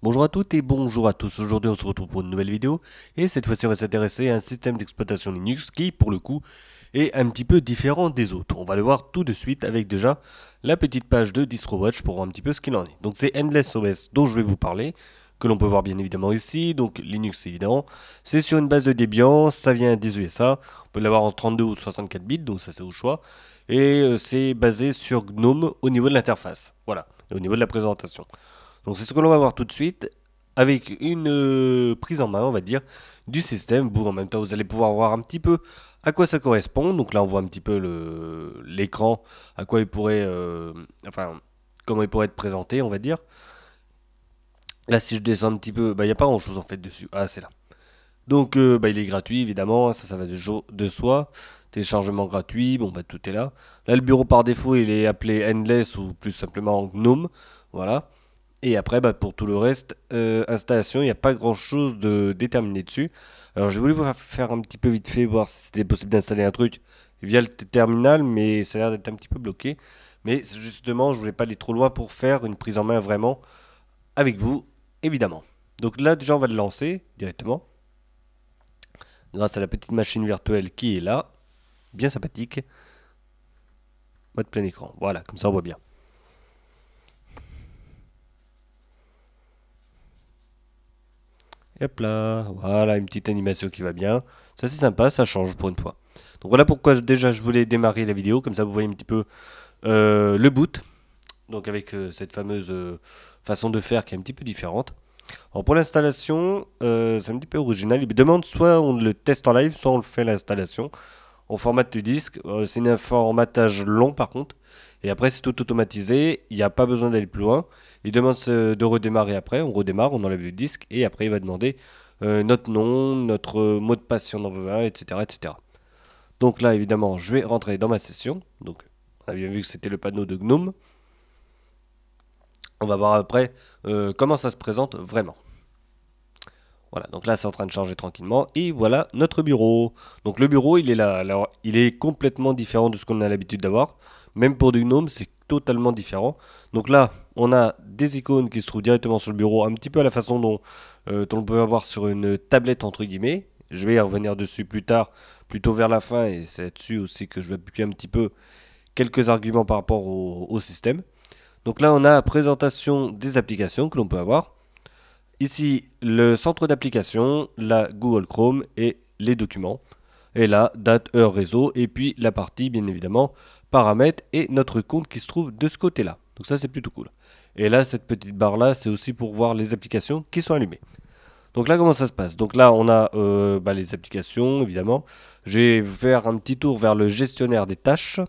Bonjour à toutes et bonjour à tous, aujourd'hui on se retrouve pour une nouvelle vidéo et cette fois-ci on va s'intéresser à un système d'exploitation Linux qui pour le coup est un petit peu différent des autres. On va le voir tout de suite avec déjà la petite page de DistroWatch pour voir un petit peu ce qu'il en est. Donc c'est Endless OS dont je vais vous parler, que l'on peut voir bien évidemment ici, donc Linux évidemment. C'est sur une base de Debian, ça vient des USA, on peut l'avoir en 32 ou 64 bits, donc ça c'est au choix. Et euh, c'est basé sur GNOME au niveau de l'interface, voilà, au niveau de la présentation. Donc c'est ce que l'on va voir tout de suite avec une euh, prise en main, on va dire, du système. Bon, en même temps, vous allez pouvoir voir un petit peu à quoi ça correspond. Donc là, on voit un petit peu l'écran, à quoi il pourrait, euh, enfin, comment il pourrait être présenté, on va dire. Là, si je descends un petit peu, bah, il n'y a pas grand-chose en fait dessus. Ah, c'est là. Donc, euh, bah, il est gratuit, évidemment, hein, ça, ça va de, de soi. Téléchargement gratuit, bon, bah, tout est là. Là, le bureau par défaut, il est appelé Endless ou plus simplement Gnome. Voilà. Et après, bah, pour tout le reste, euh, installation, il n'y a pas grand chose de déterminé dessus. Alors j'ai voulu vous faire un petit peu vite fait, voir si c'était possible d'installer un truc via le terminal, mais ça a l'air d'être un petit peu bloqué. Mais justement, je voulais pas aller trop loin pour faire une prise en main vraiment avec vous, évidemment. Donc là, déjà, on va le lancer directement. Grâce à la petite machine virtuelle qui est là. Bien sympathique. Mode plein écran. Voilà, comme ça on voit bien. hop là, voilà, une petite animation qui va bien. Ça c'est sympa, ça change pour une fois. Donc voilà pourquoi déjà je voulais démarrer la vidéo, comme ça vous voyez un petit peu euh, le boot. Donc avec euh, cette fameuse euh, façon de faire qui est un petit peu différente. Alors pour l'installation, c'est un petit peu original. Il me demande soit on le teste en live, soit on le fait l'installation on formate le disque. Euh, c'est un formatage long par contre. Et après, c'est tout automatisé. Il n'y a pas besoin d'aller plus loin. Il demande de redémarrer après. On redémarre, on enlève le disque. Et après, il va demander euh, notre nom, notre mot de passe si on en veut etc., etc. Donc là, évidemment, je vais rentrer dans ma session. Donc, on a bien vu que c'était le panneau de GNOME. On va voir après euh, comment ça se présente vraiment. Voilà, donc là c'est en train de charger tranquillement et voilà notre bureau. Donc le bureau il est là, alors il est complètement différent de ce qu'on a l'habitude d'avoir. Même pour du gnome c'est totalement différent. Donc là on a des icônes qui se trouvent directement sur le bureau, un petit peu à la façon dont euh, on peut avoir sur une tablette entre guillemets. Je vais y revenir dessus plus tard, plutôt vers la fin et c'est là-dessus aussi que je vais appuyer un petit peu quelques arguments par rapport au, au système. Donc là on a présentation des applications que l'on peut avoir. Ici, le centre d'application, la Google Chrome et les documents. Et là, date, heure, réseau, et puis la partie, bien évidemment, paramètres et notre compte qui se trouve de ce côté-là. Donc ça, c'est plutôt cool. Et là, cette petite barre-là, c'est aussi pour voir les applications qui sont allumées. Donc là, comment ça se passe Donc là, on a euh, bah, les applications, évidemment. Je vais faire un petit tour vers le gestionnaire des tâches.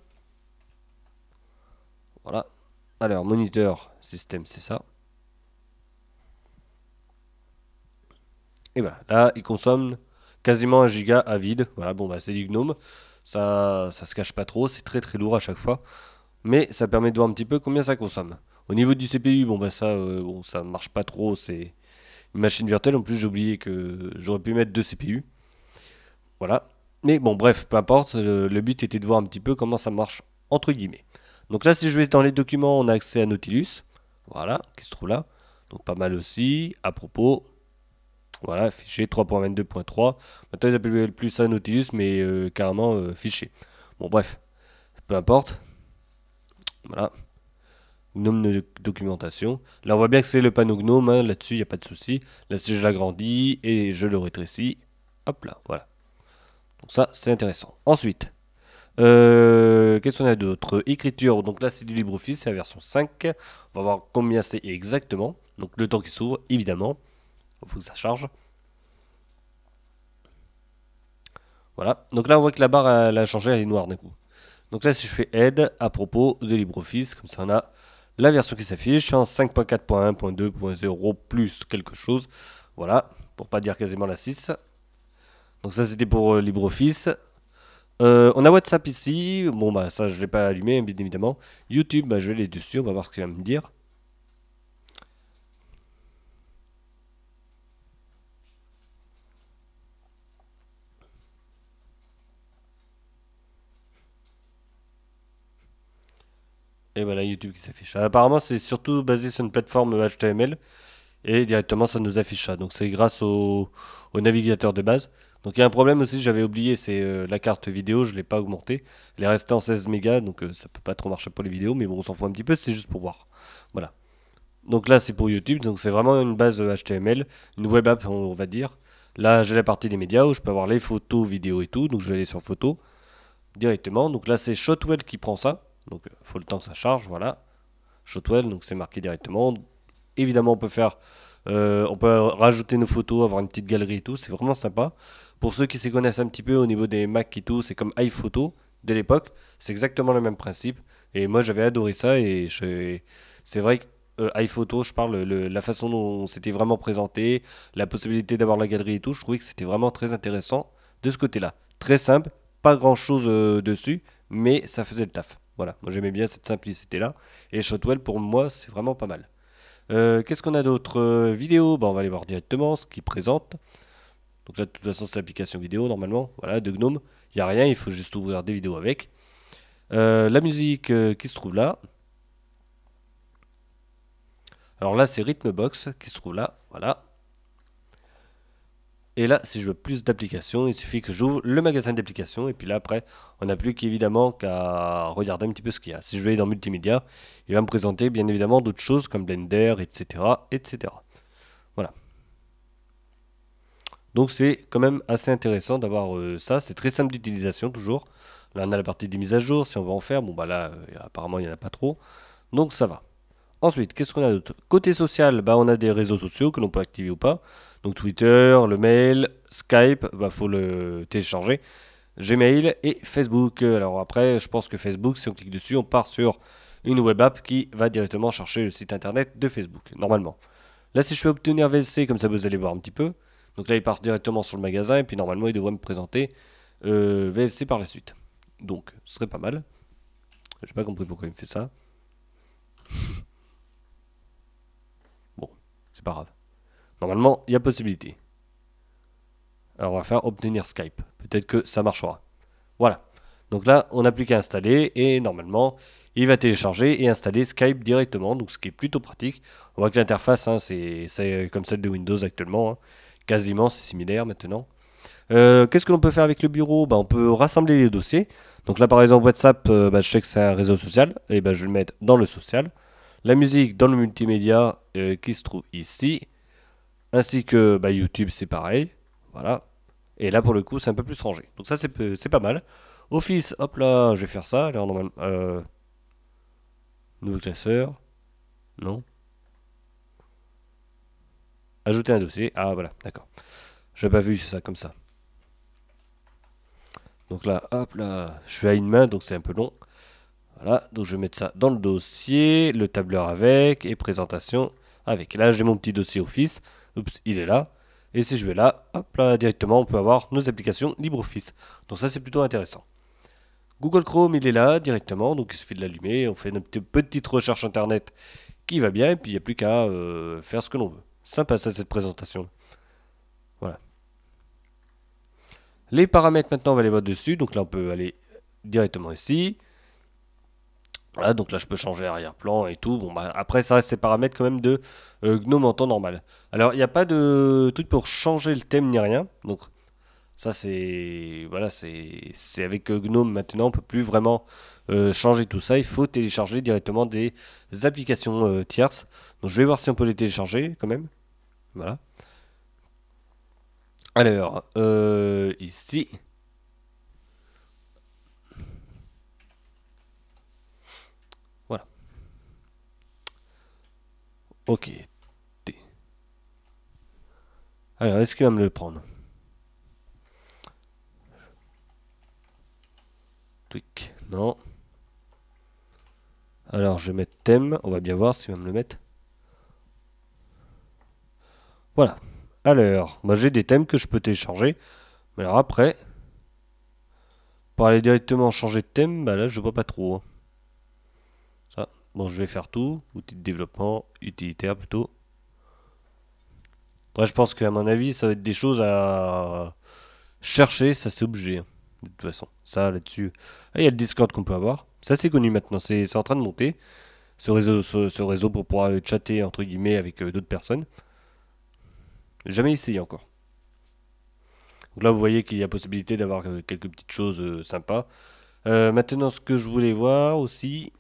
Voilà. Alors, moniteur, système, c'est ça. là, il consomme quasiment un giga à vide. Voilà, bon, bah, c'est du Gnome. Ça, ça se cache pas trop, c'est très très lourd à chaque fois. Mais ça permet de voir un petit peu combien ça consomme. Au niveau du CPU, bon, bah, ça, euh, ça marche pas trop. C'est une machine virtuelle. En plus, j'ai oublié que j'aurais pu mettre deux CPU. Voilà. Mais bon, bref, peu importe. Le, but était de voir un petit peu comment ça marche, entre guillemets. Donc là, si je vais dans les documents, on a accès à Nautilus. Voilà, qui se trouve là. Donc pas mal aussi. À propos, voilà, fichier 3.22.3. Maintenant, ils appellent plus ça Nautilus, mais euh, carrément euh, fichier. Bon, bref, peu importe. Voilà. Gnome de documentation. Là, on voit bien que c'est le panneau Gnome. Hein, là-dessus, il n'y a pas de souci. Là, si je l'agrandis et je le rétrécis, hop là, voilà. Donc ça, c'est intéressant. Ensuite, euh, qu'est-ce qu'on a d'autre Écriture. Donc là, c'est du LibreOffice, c'est la version 5. On va voir combien c'est exactement. Donc le temps qui s'ouvre, évidemment. Il faut que ça charge. Voilà. Donc là, on voit que la barre, elle a changé, elle est noire d'un coup. Donc là, si je fais aide à propos de LibreOffice, comme ça, on a la version qui s'affiche en 5.4.1.2.0 plus quelque chose. Voilà, pour pas dire quasiment la 6. Donc ça, c'était pour euh, LibreOffice. Euh, on a WhatsApp ici. Bon, bah ça, je l'ai pas allumé, bien évidemment. YouTube, bah, je vais aller dessus, on va voir ce qu'il va me dire. voilà YouTube qui s'affiche. Apparemment, c'est surtout basé sur une plateforme HTML et directement ça nous affiche ça. Donc c'est grâce au, navigateur de base. Donc il y a un problème aussi, j'avais oublié, c'est euh, la carte vidéo, je ne l'ai pas augmentée. Elle est restée en 16 mégas, donc euh, ça peut pas trop marcher pour les vidéos, mais bon, on s'en fout un petit peu, c'est juste pour voir. Voilà. Donc là, c'est pour YouTube, donc c'est vraiment une base HTML, euh, une web app, on va dire. Là, j'ai la partie des médias où je peux avoir les photos, vidéos et tout, donc je vais aller sur photos directement. Donc là, c'est Shotwell qui prend ça. Donc, il euh, faut le temps que ça charge, voilà. Shotwell, donc c'est marqué directement. Évidemment, on peut faire, euh, on peut rajouter nos photos, avoir une petite galerie et tout, c'est vraiment sympa. Pour ceux qui se connaissent un petit peu au niveau des Mac et tout, c'est comme iPhoto de l'époque, c'est exactement le même principe. Et moi, j'avais adoré ça et c'est vrai que euh, iPhoto, je parle, la façon dont c'était vraiment présenté, la possibilité d'avoir la galerie et tout, je trouvais que c'était vraiment très intéressant de ce côté-là. Très simple, pas grand-chose dessus, mais ça faisait le taf. Voilà, moi j'aimais bien cette simplicité-là. Et Shotwell, pour moi, c'est vraiment pas mal. Euh, qu'est-ce qu'on a d'autre vidéos euh, Vidéo, bah, on va aller voir directement ce qu'il présente. Donc là, de toute façon, c'est l'application vidéo, normalement. Voilà, de Gnome. Il n'y a rien, il faut juste ouvrir des vidéos avec. Euh, la musique qui se trouve là. Alors là, c'est Rhythmbox qui se trouve là. Voilà. Et là, si je veux plus d'applications, il suffit que j'ouvre le magasin d'applications. Et puis là, après, on n'a plus qu'évidemment qu'à regarder un petit peu ce qu'il y a. Si je vais dans multimédia, il va me présenter bien évidemment d'autres choses comme Blender, etc. etc. Voilà. Donc c'est quand même assez intéressant d'avoir euh, ça. C'est très simple d'utilisation toujours. Là, on a la partie des mises à jour. Si on veut en faire, bon, bah là, euh, apparemment, il n'y en a pas trop. Donc ça va. Ensuite, qu'est-ce qu'on a d'autre Côté social, bah, on a des réseaux sociaux que l'on peut activer ou pas. Donc Twitter, le mail, Skype, il bah, faut le télécharger. Gmail et Facebook. Alors après, je pense que Facebook, si on clique dessus, on part sur une web app qui va directement chercher le site internet de Facebook, normalement. Là, si je fais obtenir VLC, comme ça vous allez voir un petit peu. Donc là, il part directement sur le magasin et puis normalement, il devrait me présenter euh, VLC par la suite. Donc, ce serait pas mal. Je n'ai pas compris pourquoi il me fait ça. C'est pas grave. Normalement, il y a possibilité. Alors on va faire obtenir Skype. Peut-être que ça marchera. Voilà. Donc là, on n'a plus qu'à installer et normalement, il va télécharger et installer Skype directement, donc ce qui est plutôt pratique. On voit que l'interface, hein, c'est comme celle de Windows actuellement, hein. quasiment, c'est similaire maintenant. Euh, qu'est-ce que l'on peut faire avec le bureau bah, On peut rassembler les dossiers. Donc là, par exemple, WhatsApp, euh, bah, je sais que c'est un réseau social, et eh ben, je vais le mettre dans le social la musique dans le multimédia euh, qui se trouve ici, ainsi que bah, YouTube, c'est pareil. Voilà. Et là, pour le coup, c'est un peu plus rangé. Donc ça, c'est pas mal. Office, hop là, je vais faire ça. Alors, euh, nouveau classeur. Non. Ajouter un dossier. Ah, voilà, d'accord. Je n'ai pas vu ça comme ça. Donc là, hop là, je suis à une main, donc c'est un peu long. Voilà, donc je vais mettre ça dans le dossier, le tableur avec et présentation avec. Là, j'ai mon petit dossier Office. Oups, il est là. Et si je vais là, hop là, directement, on peut avoir nos applications LibreOffice. Donc ça, c'est plutôt intéressant. Google Chrome, il est là directement, donc il suffit de l'allumer. On fait une petite recherche Internet qui va bien, et puis il n'y a plus qu'à euh, faire ce que l'on veut. Sympa ça, cette présentation. Voilà. Les paramètres, maintenant, on va les voir dessus. Donc là, on peut aller directement ici. Voilà, donc là je peux changer arrière-plan et tout. Bon, bah, après ça reste les paramètres quand même de euh, GNOME en temps normal. Alors il n'y a pas de truc pour changer le thème ni rien. Donc ça c'est voilà c'est avec euh, GNOME maintenant on peut plus vraiment euh, changer tout ça. Il faut télécharger directement des applications tierces. Donc je vais voir si on peut les télécharger quand même. Voilà. Alors ici. Ok. Alors, est-ce qu'il va me le prendre Tweak, non. Alors, je vais mettre thème. On va bien voir s'il va me le mettre. Voilà. Alors, moi j'ai des thèmes que je peux télécharger. Mais alors après, pour aller directement changer de thème, bah là, je vois pas trop. Hein. Bon, je vais faire tout. Outil de développement, utilitaire plutôt. je pense qu'à mon avis, ça va être des choses à chercher. Ça, c'est obligé. Hein, de toute façon, ça là-dessus. Ah, il y a le Discord qu'on peut avoir. Ça, c'est connu maintenant. C'est en train de monter. Ce réseau, ce, réseau pour pouvoir chatter entre guillemets avec euh, d'autres personnes. Jamais essayé encore. Donc là, vous voyez qu'il y a possibilité d'avoir euh, quelques petites choses euh, sympas. maintenant, ce que je voulais voir aussi,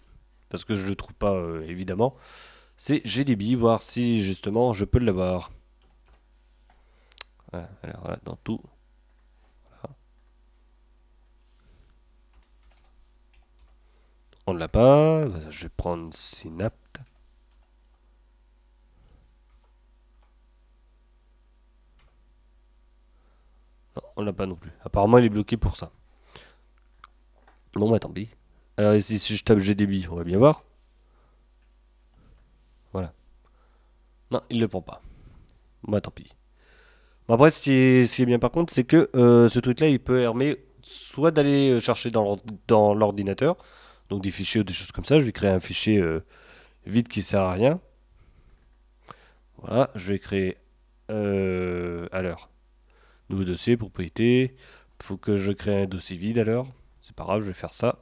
parce que je le trouve pas euh, évidemment, c'est GDB, voir si justement je peux l'avoir. Voilà, alors là, dans tout. Voilà. On ne l'a pas, je vais prendre Synapte. Non, on ne l'a pas non plus. Apparemment, il est bloqué pour ça. Bon, bah tant pis. Alors ici, si je tape GDB, on va bien voir. Voilà. Non, il ne le prend pas. Bah tant pis. après, ce qui, est, bien par contre, c'est que euh, ce truc-là, il peut permettre soit d'aller euh, chercher dans l'ordinateur, donc des fichiers ou des choses comme ça. Je vais créer un fichier euh, vide qui sert à rien. Voilà, je vais créer à Nouveau dossier, propriété. Faut que je crée un dossier vide à l'heure. C'est pas grave, je vais faire ça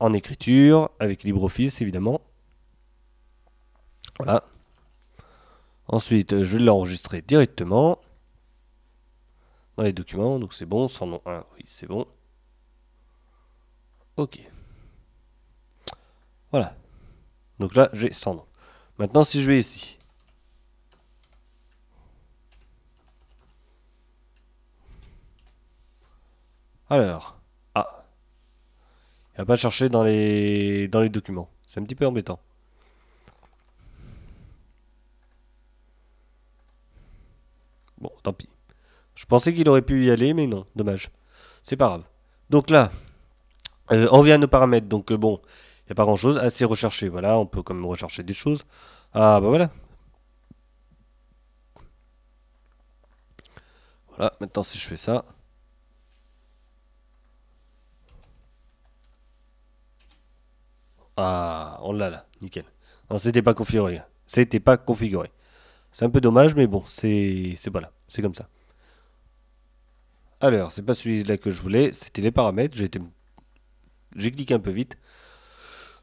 en écriture, avec LibreOffice évidemment. Voilà. Ensuite, je vais l'enregistrer directement dans les documents, donc c'est bon, sans nom 1, ah oui, c'est bon. Ok. Voilà. Donc là, j'ai son nom. Maintenant, si je vais ici, alors, pas chercher dans les, dans les documents. C'est un petit peu embêtant. Bon, tant pis. Je pensais qu'il aurait pu y aller, mais non, dommage. C'est pas grave. Donc là, euh, on vient à nos paramètres. Donc euh, bon, il n'y a pas grand-chose. Assez recherché, voilà, on peut quand même rechercher des choses. Ah bah voilà. Voilà, maintenant si je fais ça, Ah, on oh l'a là, nickel. Non, c'était pas configuré. C'était pas configuré. C'est un peu dommage, mais bon, c'est pas C'est comme ça. Alors, c'est pas celui-là que je voulais. C'était les paramètres. J'ai cliqué un peu vite.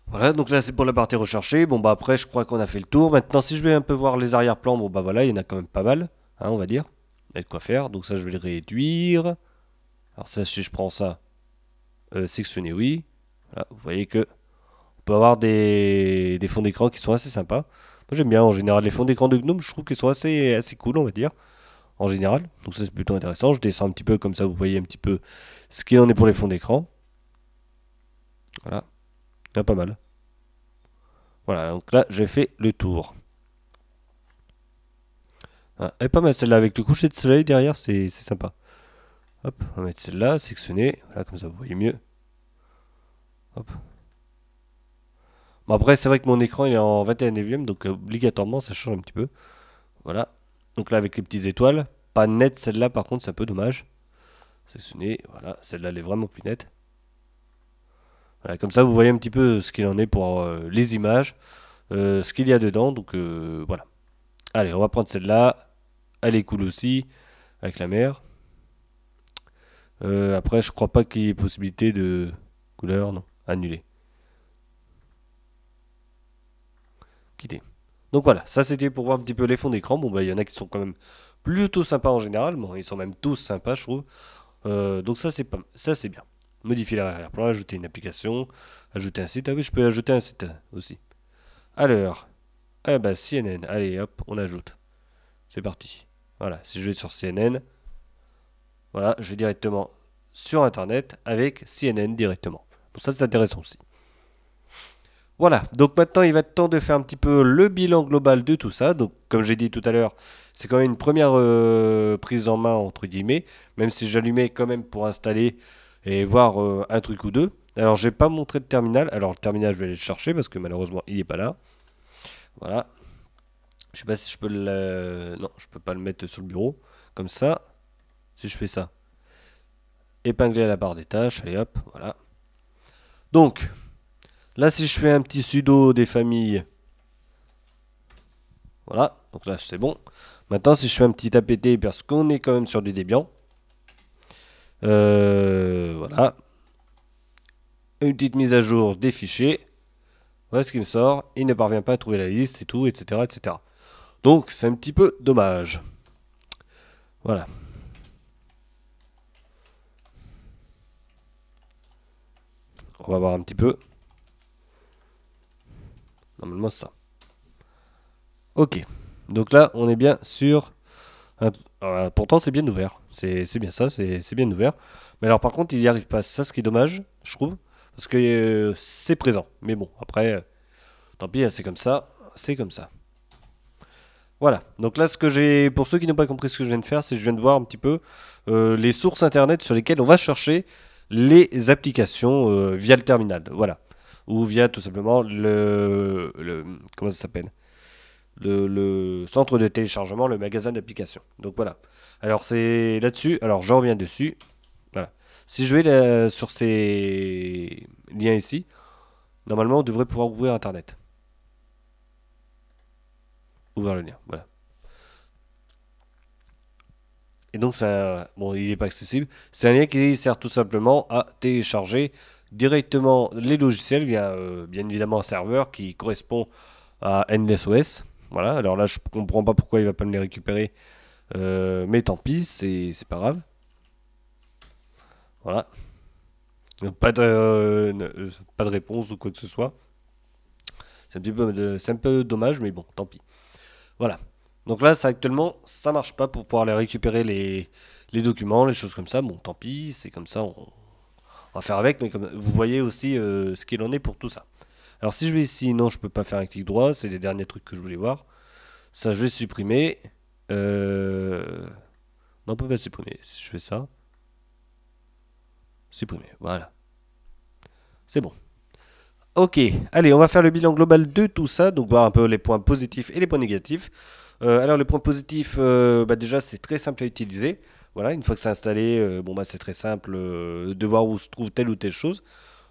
Voilà, donc là c'est pour la partie recherchée. Bon bah après je crois qu'on a fait le tour. Maintenant si je vais un peu voir les arrière-plans, bon bah voilà, il y en a quand même pas mal, hein, on va dire. Il y a de quoi faire. Donc ça je vais le réduire. Alors ça si je prends ça, euh, sectionner oui. Voilà, vous voyez que peut avoir des, fonds d'écran qui sont assez sympas. Moi j'aime bien en général les fonds d'écran de Gnome, je trouve qu'ils sont assez, assez cool on va dire, en général. Donc ça c'est plutôt intéressant, je descends un petit peu comme ça vous voyez un petit peu ce qu'il en est pour les fonds d'écran. Voilà, pas mal. Voilà, donc là j'ai fait le tour. Et ah, elle pas mal celle-là avec le coucher de soleil derrière, c'est sympa. Hop, on va mettre celle-là, sectionner, voilà comme ça vous voyez mieux. Hop, Bon, après, c'est vrai que mon écran il est en 21 e donc euh, obligatoirement ça change un petit peu. Voilà. Donc là, avec les petites étoiles, pas nette celle-là, par contre, c'est un peu dommage. C'est voilà, celle-là elle est vraiment plus nette. Voilà, comme ça vous voyez un petit peu ce qu'il en est pour euh, les images, euh, ce qu'il y a dedans, donc voilà. Allez, on va prendre celle-là, elle est cool aussi, avec la mer. après, je crois pas qu'il y ait possibilité de couleur, non, annuler. Donc voilà, ça c'était pour voir un petit peu les fonds d'écran. Bon, bah il y en a qui sont quand même plutôt sympas en général. Bon, ils sont même tous sympas, je trouve. Euh, donc ça c'est pas, ça c'est bien. Modifier l'arrière-plan, ajouter une application, ajouter un site. Ah oui, je peux ajouter un site aussi. Alors, ah bah CNN. Allez, hop, on ajoute. C'est parti. Voilà, si je vais sur CNN, voilà, je vais directement sur Internet avec CNN directement. Donc ça c'est intéressant aussi. Voilà, donc maintenant il va être temps de faire un petit peu le bilan global de tout ça. Donc comme j'ai dit tout à l'heure, c'est quand même une première euh, prise en main entre guillemets, même si j'allumais quand même pour installer et voir euh, un truc ou deux. Alors j'ai pas montré de terminal, alors le terminal je vais aller le chercher parce que malheureusement il n'est pas là. Voilà. Je sais pas si je peux le... Non, je peux pas le mettre sur le bureau. Comme ça, si je fais ça. Épingler à la barre des tâches, allez hop, voilà. Donc, Là, si je fais un petit sudo des familles, voilà, donc là c'est bon. Maintenant, si je fais un petit APT, parce qu'on est quand même sur du Debian, euh, voilà, une petite mise à jour des fichiers, voilà ce qui me sort, il ne parvient pas à trouver la liste et tout, etc. etc. Donc c'est un petit peu dommage. Voilà. On va voir un petit peu. Normalement, ça. Ok. Donc là, on est bien sur... Euh, pourtant, c'est bien ouvert. C'est bien ça, c'est bien ouvert. Mais alors, par contre, il n'y arrive pas. Ça, ce qui est dommage, je trouve. Parce que euh, c'est présent. Mais bon, après, euh, tant pis, hein, c'est comme ça. C'est comme ça. Voilà. Donc là, ce que j'ai, pour ceux qui n'ont pas compris ce que je viens de faire, c'est que je viens de voir un petit peu les sources internet sur lesquelles on va chercher les applications via le terminal. Voilà ou via tout simplement le, comment ça s'appelle le, centre de téléchargement, le magasin d'applications. Donc voilà. Alors c'est là-dessus. Alors je reviens dessus. Voilà. Si je vais sur ces liens ici, normalement on devrait pouvoir ouvrir Internet. Ouvrir le lien. Voilà. Et donc, ça, bon, il n'est pas accessible. C'est un lien qui sert tout simplement à télécharger directement les logiciels via euh, bien évidemment un serveur qui correspond à NSOS. Voilà, alors là je comprends pas pourquoi il va pas me les récupérer, euh, mais tant pis, c'est pas grave. Voilà. pas de, euh, pas de réponse ou quoi que ce soit. C'est un petit peu, un peu dommage, mais bon, tant pis. Voilà. Donc là, ça, actuellement, ça marche pas pour pouvoir les récupérer les, les documents, les choses comme ça. Bon, tant pis, c'est comme ça, faire avec, mais comme vous voyez aussi euh, ce qu'il en est pour tout ça. Alors si je vais ici, non, je peux pas faire un clic droit, c'est les derniers trucs que je voulais voir. Ça, je vais supprimer. Euh, non, on peut pas supprimer. Si je fais ça, supprimer, voilà. C'est bon. Ok, allez, on va faire le bilan global de tout ça, donc voir un peu les points positifs et les points négatifs. Euh, alors les points positifs, bah, déjà c'est très simple à utiliser. Voilà, une fois que c'est installé, euh, bon bah c'est très simple euh, de voir où se trouve telle ou telle chose.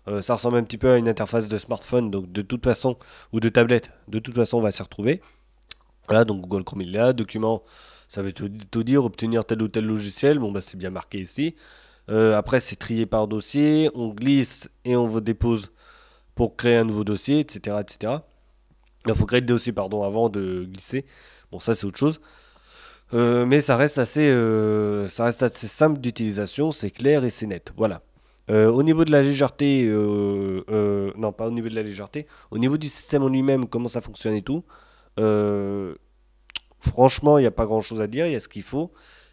Euh, ça ressemble un petit peu à une interface de smartphone, donc de toute façon, ou de tablette, de toute façon on va s'y retrouver. Voilà, donc Google Chrome il est là, document, ça veut tout, dire, obtenir tel ou tel logiciel, bon bah c'est bien marqué ici. après c'est trié par dossier, on glisse et on vous dépose pour créer un nouveau dossier, etc. etc. Il faut créer des dossiers pardon, avant de glisser. Bon ça c'est autre chose. Euh, mais ça reste assez, euh, ça reste assez simple d'utilisation, c'est clair et c'est net. Voilà. Euh, au niveau de la légèreté, non pas au niveau de la légèreté, au niveau du système en lui-même, comment ça fonctionne et tout. franchement, il n'y a pas grand-chose à dire, il y a ce qu'il faut.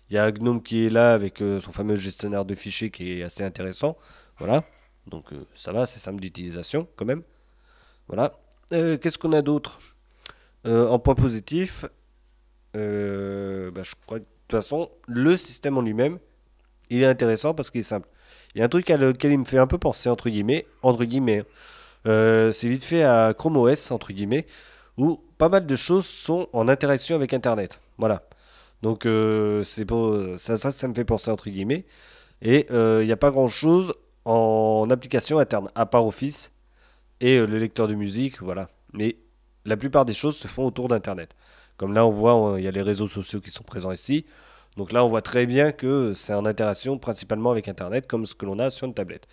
Il y a Gnome qui est là avec son fameux gestionnaire de fichiers qui est assez intéressant. Voilà. Donc ça va, c'est simple d'utilisation quand même. Voilà. Qu'est-ce qu'on a d'autre En point positif, euh, bah, je crois de toute façon, le système en lui-même, il est intéressant parce qu'il est simple. Il y a un truc à lequel il me fait un peu penser, entre guillemets, entre guillemets. Hein. Euh, c'est vite fait à Chrome OS, entre guillemets, où pas mal de choses sont en interaction avec Internet. Voilà. Donc euh, c'est ça, ça, ça me fait penser, entre guillemets. Et il n'y a pas grand-chose en application interne, à part Office et le lecteur de musique, voilà. Mais la plupart des choses se font autour d'Internet. Comme là, on voit, il y a les réseaux sociaux qui sont présents ici. Donc là, on voit très bien que c'est en interaction principalement avec Internet, comme ce que l'on a sur une tablette.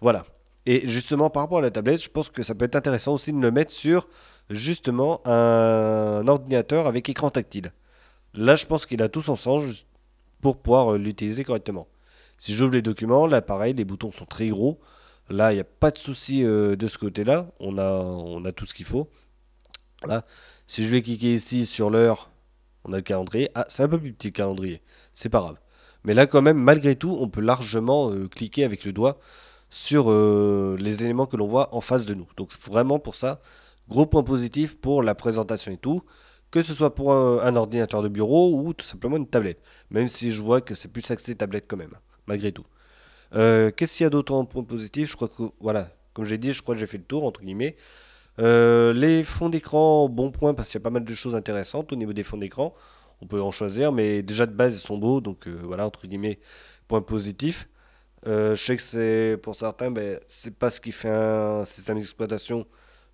Voilà. Et justement, par rapport à la tablette, je pense que ça peut être intéressant aussi de le mettre sur justement un ordinateur avec écran tactile. Là, je pense qu'il a tout son sens pour pouvoir euh, l'utiliser correctement. Si j'ouvre les documents, là, pareil, les boutons sont très gros. Là, il n'y a pas de souci euh, de ce côté-là. On a, on a tout ce qu'il faut. Voilà. Si je vais cliquer ici sur l'heure, on a le calendrier. Ah, c'est un peu plus petit le calendrier. C'est pas grave. Mais là, quand même, malgré tout, on peut largement euh, cliquer avec le doigt sur euh, les éléments que l'on voit en face de nous. Donc vraiment pour ça, gros point positif pour la présentation et tout, que ce soit pour un, ordinateur de bureau ou tout simplement une tablette, même si je vois que c'est plus axé tablette quand même, malgré tout. Euh, qu'est-ce qu'il y a d'autre en point positif Je crois que, voilà, comme j'ai dit, je crois que j'ai fait le tour, entre guillemets. Euh, les fonds d'écran, bon point, parce qu'il y a pas mal de choses intéressantes au niveau des fonds d'écran. On peut en choisir, mais déjà de base, ils sont beaux, donc euh, voilà, entre guillemets, point positif. Euh, je sais que c'est pour certains, mais ben, c'est pas ce qui fait un système d'exploitation,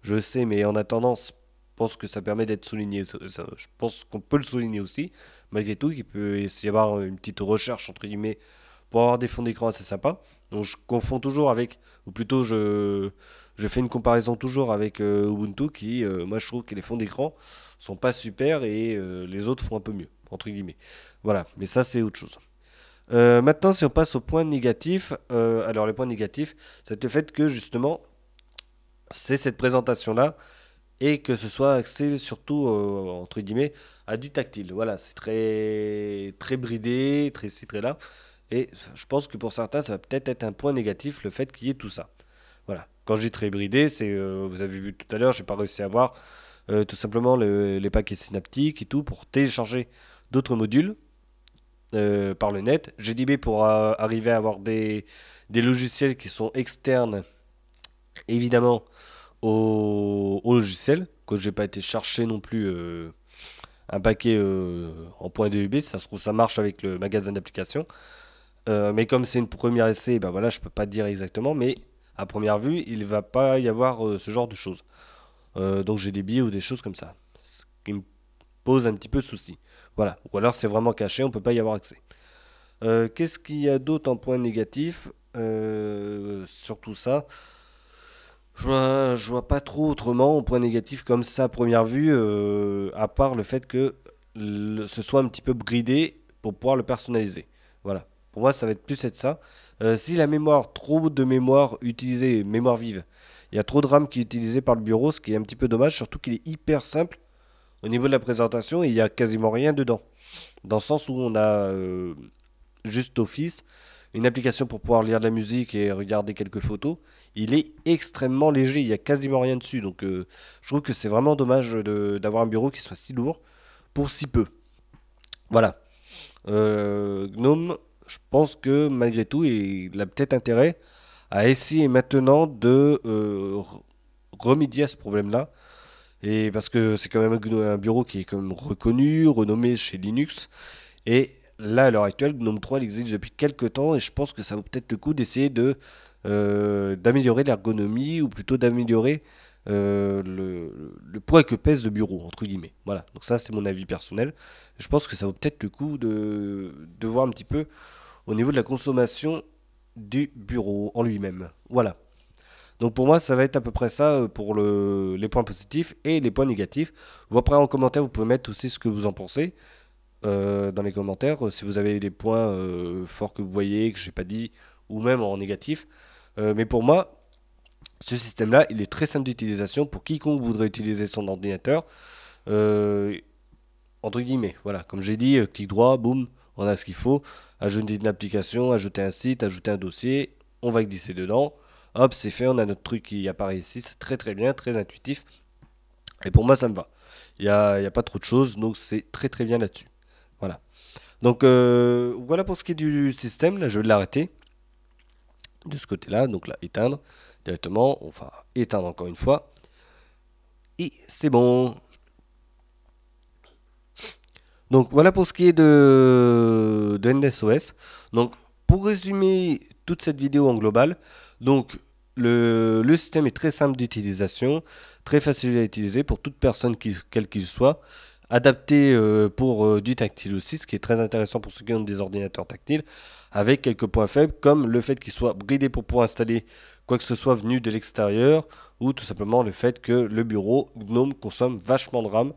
je sais, mais en attendant, je pense que ça permet d'être souligné. je pense qu'on peut le souligner aussi, malgré tout, il peut y avoir une petite recherche, entre guillemets, pour avoir des fonds d'écran assez sympas. Donc je confonds toujours avec, ou plutôt je, je fais une comparaison toujours avec euh, Ubuntu qui, euh, moi je trouve que les fonds d'écran sont pas super et euh, les autres font un peu mieux, entre guillemets. Voilà, mais ça c'est autre chose. maintenant, si on passe au point négatif alors les points négatifs, c'est le fait que justement, c'est cette présentation-là et que ce soit axé surtout, entre guillemets, à du tactile. Voilà, c'est très, très bridé, très, très là. Et je pense que pour certains, ça va peut-être être un point négatif, le fait qu'il y ait tout ça. Quand je dis très bridé, c'est, euh, vous avez vu tout à l'heure, j'ai pas réussi à avoir euh, tout simplement les paquets synaptiques et tout pour télécharger d'autres modules euh, par le net. GDB pour arriver à avoir des, des, logiciels qui sont externes, évidemment, au, au logiciel, que j'ai pas été chercher non plus un paquet en point DUB, ça se trouve ça marche avec le magasin d'application. mais comme c'est une première essai, ben voilà, je peux pas dire exactement, mais à première vue, il va pas y avoir euh, ce genre de choses. Euh, donc j'ai des billets ou des choses comme ça. Ce qui me pose un petit peu de souci. Voilà. Ou alors c'est vraiment caché, on peut pas y avoir accès. Euh, qu'est-ce qu'il y a d'autre en point négatif sur tout ça je vois, je vois pas trop autrement en point négatif comme ça à première vue, à part le fait que ce soit un petit peu bridé pour pouvoir le personnaliser. Voilà. Pour moi, ça va être plus être ça. Euh, si la mémoire, trop de mémoire utilisée, mémoire vive, il y a trop de RAM qui est utilisée par le bureau, ce qui est un petit peu dommage, surtout qu'il est hyper simple au niveau de la présentation il n'y a quasiment rien dedans. Dans le sens où on a euh, juste Office, une application pour pouvoir lire de la musique et regarder quelques photos. Il est extrêmement léger, il n'y a quasiment rien dessus. Donc euh, je trouve que c'est vraiment dommage d'avoir un bureau qui soit si lourd pour si peu. Voilà. Gnome, je pense que malgré tout, il a peut-être intérêt à essayer maintenant de euh, remédier à ce problème-là. Et parce que c'est quand même un bureau qui est reconnu, renommé chez Linux. Et là, à l'heure actuelle, GNOME 3 existe depuis quelques temps et je pense que ça vaut peut-être le coup d'essayer de, euh, d'améliorer l'ergonomie ou plutôt d'améliorer euh, le, poids que pèse le bureau, entre guillemets. Voilà, donc ça c'est mon avis personnel. Je pense que ça vaut peut-être le coup de, voir un petit peu au niveau de la consommation du bureau en lui-même. Voilà. Donc pour moi, ça va être à peu près ça euh, pour le, les points positifs et les points négatifs. Vous après en commentaire, vous pouvez mettre aussi ce que vous en pensez euh, dans les commentaires. Si vous avez des points forts que vous voyez, que je n'ai pas dit, ou même en négatif. mais pour moi, ce système-là, il est très simple d'utilisation pour quiconque voudrait utiliser son ordinateur. Euh, entre guillemets, voilà, comme j'ai dit, euh, clic droit, boum, on a ce qu'il faut. Ajouter une application, ajouter un site, ajouter un dossier, on va glisser dedans. Hop, c'est fait, on a notre truc qui apparaît ici. C'est très très bien, très intuitif. Et pour moi, ça me va. Il n'y a, y a, pas trop de choses, donc c'est très très bien là-dessus. Voilà. Donc euh, voilà pour ce qui est du système. Là, je vais l'arrêter de ce côté-là, donc là, éteindre directement. On va éteindre encore une fois. Et c'est bon. Donc voilà pour ce qui est de, de NSOS. Donc pour résumer toute cette vidéo en global, donc le, le système est très simple d'utilisation, très facile à utiliser pour toute personne qui, quel qu'il soit, adapté euh, pour euh, du tactile aussi, ce qui est très intéressant pour ceux qui ont des ordinateurs tactiles, avec quelques points faibles comme le fait qu'il soit bridé pour pouvoir installer quoi que ce soit venu de l'extérieur, ou tout simplement le fait que le bureau GNOME consomme vachement de RAM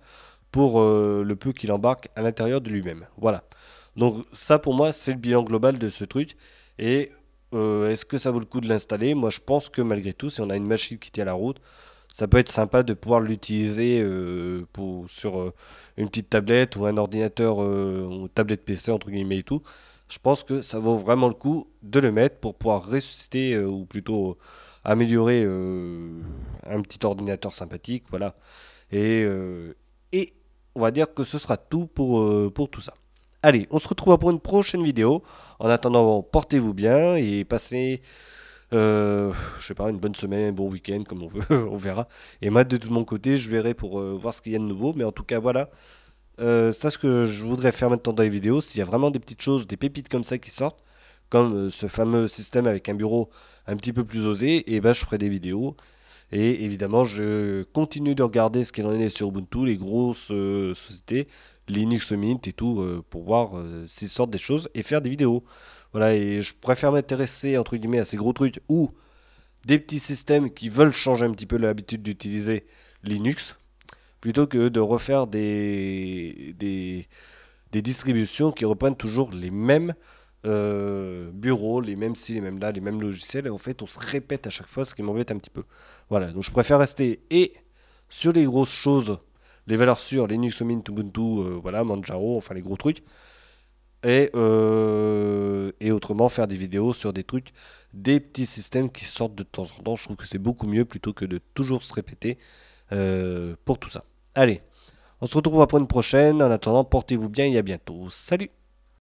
pour euh, le peu qu'il embarque à l'intérieur de lui-même. Voilà. Donc ça pour moi c'est le bilan global de ce truc. Et euh, est-ce que ça vaut le coup de l'installer Moi je pense que malgré tout, si on a une machine qui tient la route, ça peut être sympa de pouvoir l'utiliser euh, sur une petite tablette ou un ordinateur ou tablette PC entre guillemets et tout je pense que ça vaut vraiment le coup de le mettre pour pouvoir ressusciter euh, ou plutôt améliorer euh, un petit ordinateur sympathique. Voilà. Et, euh, et on va dire que ce sera tout pour, pour tout ça. Allez, on se retrouve pour une prochaine vidéo. En attendant, portez-vous bien et passez, je sais pas, une bonne semaine, un bon week-end, comme on veut, on verra. Et moi, de tout mon côté, je verrai pour voir ce qu'il y a de nouveau. Mais en tout cas, voilà, c'est euh, ça, ce que je voudrais faire maintenant dans les vidéos, s'il y a vraiment des petites choses, des pépites comme ça qui sortent, comme euh, ce fameux système avec un bureau un petit peu plus osé, et ben je ferai des vidéos. Et évidemment, je continue de regarder ce qu'il en est sur Ubuntu, les grosses euh, sociétés, Linux Mint et tout, pour voir ces s'ils sortent des choses et faire des vidéos. Voilà, et je préfère m'intéresser, entre guillemets, à ces gros trucs ou des petits systèmes qui veulent changer un petit peu l'habitude d'utiliser Linux, plutôt que de refaire des, des, distributions qui reprennent toujours les mêmes euh, bureaux, les mêmes ci, les mêmes là, les mêmes logiciels. Et en fait, on se répète à chaque fois, ce qui m'embête un petit peu. Voilà, donc je préfère rester et sur les grosses choses, les valeurs sûres, Linux, Mint, Ubuntu, euh, voilà, Manjaro, enfin les gros trucs. Et, euh, et autrement, faire des vidéos sur des trucs, des petits systèmes qui sortent de temps en temps. Je trouve que c'est beaucoup mieux plutôt que de toujours se répéter pour tout ça. Allez, on se retrouve après une prochaine. En attendant, portez-vous bien et à bientôt. Salut